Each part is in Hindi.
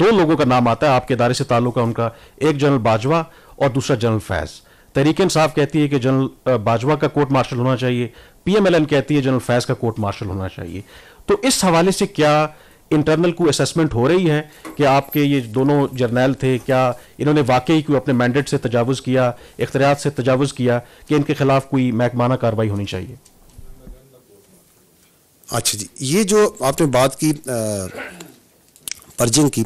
दो लोगों का नाम आता है आपके इदारे से ताल्लुक है उनका एक जनरल बाजवा और दूसरा जनरल फैज़ तरीके इंसाफ कहती है कि जनरल बाजवा का कोर्ट मार्शल होना चाहिए पीएमएलएन कहती है जनरल फैज का कोर्ट मार्शल होना चाहिए तो इस हवाले से क्या इंटरनल को असेसमेंट हो रही है कि आपके ये दोनों जर्नैल थे क्या इन्होंने वाकई कोई अपने मैंडेट से तजावज़ किया इख्तियात से तजावज़ किया कि इनके खिलाफ कोई महकमाना कार्रवाई होनी चाहिए अच्छा जी ये जो आपने बात की आ, परजिंग की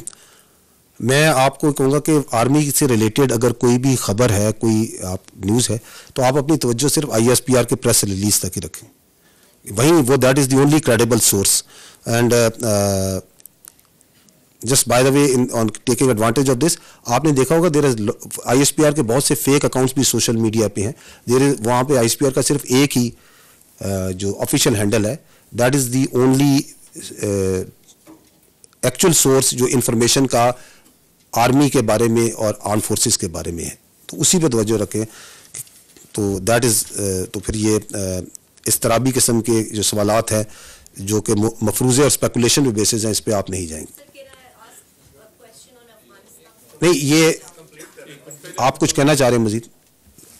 मैं आपको कहूँगा कि आर्मी से रिलेटेड अगर कोई भी खबर है कोई आप न्यूज़ है तो आप अपनी तवज्जो सिर्फ आईएसपीआर के प्रेस रिलीज तक ही रखें वहीं वो that is the only credible source and just by the way in on taking advantage of this आपने देखा होगा there is I S P R के बहुत से फेक अकाउंट्स भी सोशल मीडिया पे हैं देर इज वहाँ पे आई एस पी आर का सिर्फ एक ही uh, जो ऑफिशियल हैंडल है that is the only actual source जो इन्फॉर्मेशन का आर्मी के बारे में और आर्म फोर्सेस के बारे में है तो उसी पर तोज्जो रखें तो दैट इज़ तो फिर ये इस तराबी किस्म के जो सवाल हैं जो कि मफरूज़े और स्पेकुलेशन पे बेसिस हैं इस पर आप नहीं जाएंगे नहीं ये आप कुछ कहना चाह रहे हैं मजीद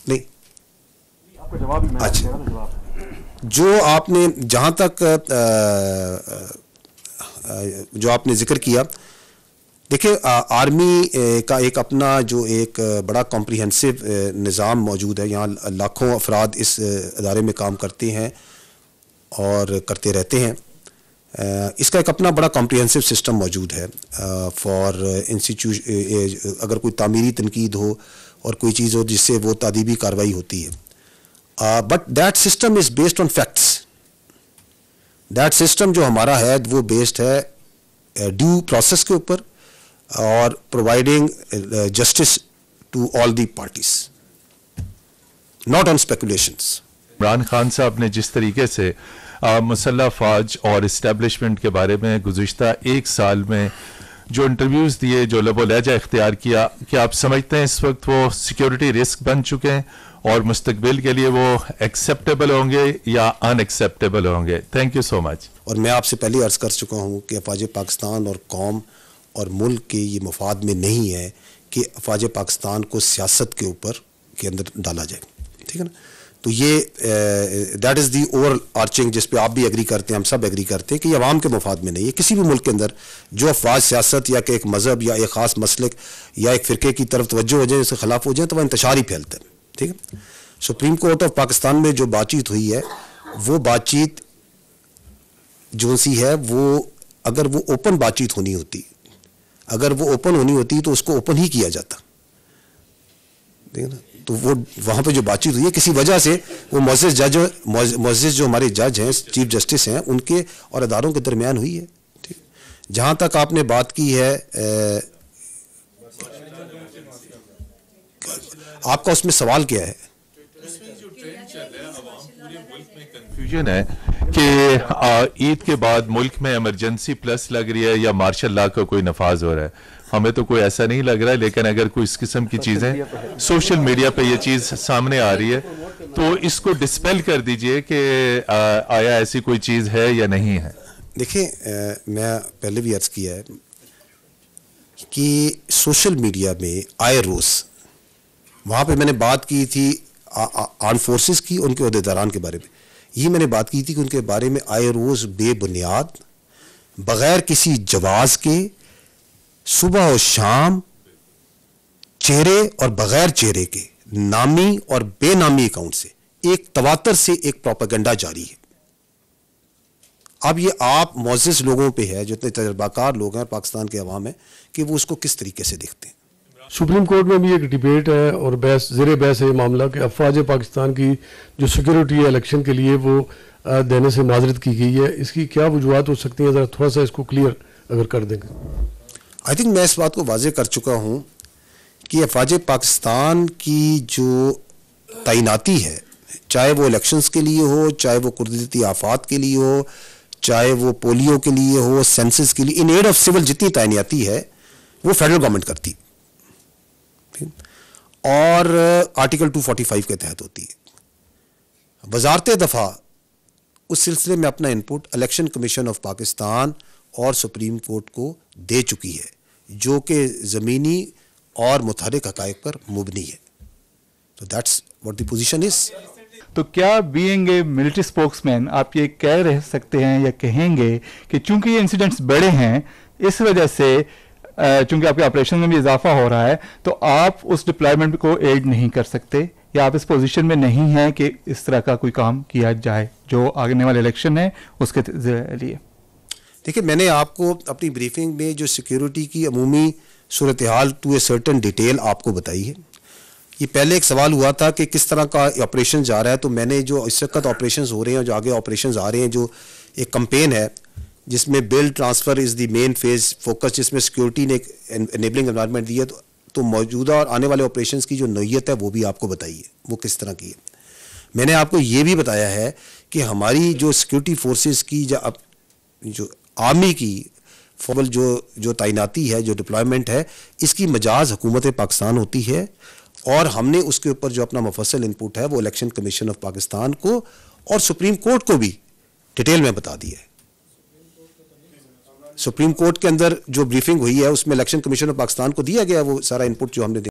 नहीं अच्छा जो आपने जहाँ तक आ, आ, जो आपने जिक्र किया देखिए आर्मी का एक अपना जो एक बड़ा कॉम्प्रिहेंसिव निज़ाम मौजूद है यहाँ लाखों अफराद इस अदारे में काम करते हैं और करते रहते हैं इसका एक अपना बड़ा कॉम्प्रिहेंसिव सिस्टम मौजूद है फॉर इंस्टीट्यूश अगर कोई तामीरी तनकीद हो और कोई चीज़ हो जिससे वो तदीबी कार्रवाई होती है but that system is based on facts that system जो हमारा है वो बेस्ड है ड्यू प्रोसेस के ऊपर और providing justice to all the parties not on speculation Imran Khan साहब ने जिस तरीके से मुसल्ह फौज और इस्टेबलिशमेंट के बारे में गुजशत एक साल में जो इंटरव्यूज़ दिए जो लबो लहजा इख्तियार किया क्या आप समझते हैं इस वक्त वो सिक्योरिटी रिस्क बन चुके हैं और मुस्तबिल के लिए वो एक्सेप्टेबल होंगे या अनएक्सेप्टेबल होंगे थैंक यू सो मच और मैं आपसे पहले अर्ज़ कर चुका हूँ कि फौज पाकिस्तान और कौम और मुल्क के ये मफाद में नहीं है कि अफवाज पाकिस्तान को सियासत के ऊपर के अंदर डाला जाए ठीक है ना तो ये that is the overarching जिस पे आप भी एग्री करते हैं हम सब एग्री करते हैं कि ये आवाम के मफाद में नहीं है किसी भी मुल्क के अंदर जो अफवाज सियासत या कि एक मज़हब या एक ख़ास मसलक या एक फ़िरके की तरफ तोज्जो हो जाए उसके ख़िलाफ़ हो जाए तो वह इंतशार ही फैलता है ठीक है सुप्रीम कोर्ट ऑफ पाकिस्तान में जो बातचीत हुई है वो बातचीत जो सी है वो अगर वो ओपन बातचीत होनी होती अगर वो ओपन होनी होती तो उसको ओपन ही किया जाता ठीक ना तो वो वहाँ पे जो बातचीत हुई है किसी वजह से वो मोजिस जज मोजिस जो हमारे जज हैं चीफ जस्टिस हैं उनके और अदारों के दरमियान हुई है ठीक जहाँ तक आपने बात की है ए, आपका उसमें सवाल क्या है कंफ्यूजन है कि ईद के बाद मुल्क में इमरजेंसी प्लस लग रही है या मार्शल लॉ का कोई नफाज हो रहा है हमें तो कोई ऐसा नहीं लग रहा है लेकिन अगर कोई इस किस्म की चीज़ें सोशल मीडिया पे ये चीज़ सामने आ रही है तो इसको डिस्पेल कर दीजिए कि आया ऐसी कोई चीज़ है या नहीं है देखिए मैं पहले भी अर्ज़ किया है कि सोशल मीडिया में आए रोज़ वहां पे मैंने बात की थी आर्म फोर्सेस की उनके अहदेदारान के बारे में ये मैंने बात की थी कि उनके बारे में आए रोज़ बेबुनियाद बग़ैर किसी जवाज़ के सुबह और शाम चेहरे और बग़ैर चेहरे के नामी और बेनामी अकाउंट से एक तवातर से एक प्रोपागेंडा जारी है अब ये आप मोजिस लोगों पे है जितने तजर्बाकार लोग हैं पाकिस्तान के अवाम हैं कि वो उसको किस तरीके से देखते हैं सुप्रीम कोर्ट में भी एक डिबेट है और बहस जेर बहस है ये मामला कि अफवाज पाकिस्तान की जो सिक्योरिटी है इलेक्शन के लिए वो देने से माजरत की गई है इसकी क्या वजूहत हो सकती है ज़रा थोड़ा सा इसको क्लियर अगर कर देंगे आई थिंक मैं इस बात को वाजे कर चुका हूँ कि अफवाज पाकिस्तान की जो तैनाती है चाहे वो इलेक्शंस के लिए हो चाहे वो कुदरती आफात के लिए हो चाहे वो पोलियो के लिए हो सेंसिस के लिए इन एड ऑफ सिविल जितनी तैनाती है वो फेडरल गवर्नमेंट करती और आर्टिकल 245 के तहत होती है वजारत दफ़ा उस सिलसिले में अपना input Election Commission of Pakistan और सुप्रीम कोर्ट को दे चुकी है जो कि ज़मीनी और मुतहरक हक़ पर मुबनी है तो that's what the position is तो क्या बीइंग ए मिलिट्री स्पोक्समैन आप ये कह रह सकते हैं या कहेंगे कि चूंकि ये इंसिडेंट्स बड़े हैं इस वजह से चूंकि आपके ऑपरेशन में भी इजाफा हो रहा है तो आप उस डिप्लॉयमेंट को एड नहीं कर सकते या आप इस पोजीशन में नहीं हैं कि इस तरह का कोई काम किया जाए जो आगे वाले इलेक्शन है उसके लिए देखिए मैंने आपको अपनी ब्रीफिंग में जो सिक्योरिटी की अमूमी सूरत हाल टू ए सर्टन डिटेल आपको बताई है ये पहले एक सवाल हुआ था कि किस तरह का ऑपरेशन जा रहा है तो मैंने जो इस वक्त ऑपरेशन हो रहे हैं जो आगे ऑपरेशन आ रहे हैं जो एक कंपेन है जिसमें bill transfer is the main phase focus जिसमें सिक्योरिटी ने एनेबलिंग एनवायरनमेंट दी है तो, तो मौजूदा और आने वाले ऑपरेशन की जो नोयत है वो भी आपको बताइए वो किस तरह की है मैंने आपको ये भी बताया है कि हमारी जो सिक्योरिटी फोर्सेस की या अब जो आर्मी की फॉर्मल जो जो तैनाती है जो डिप्लॉयमेंट है इसकी मजाज हुकूमत पाकिस्तान होती है और हमने उसके ऊपर जो अपना मुफसल इनपुट है वो इलेक्शन कमीशन ऑफ पाकिस्तान को और सुप्रीम कोर्ट को भी डिटेल में बता दिया है सुप्रीम कोर्ट के अंदर जो ब्रीफिंग हुई है उसमें इलेक्शन कमीशन ऑफ पाकिस्तान को दिया गया वो सारा इनपुट जो हमने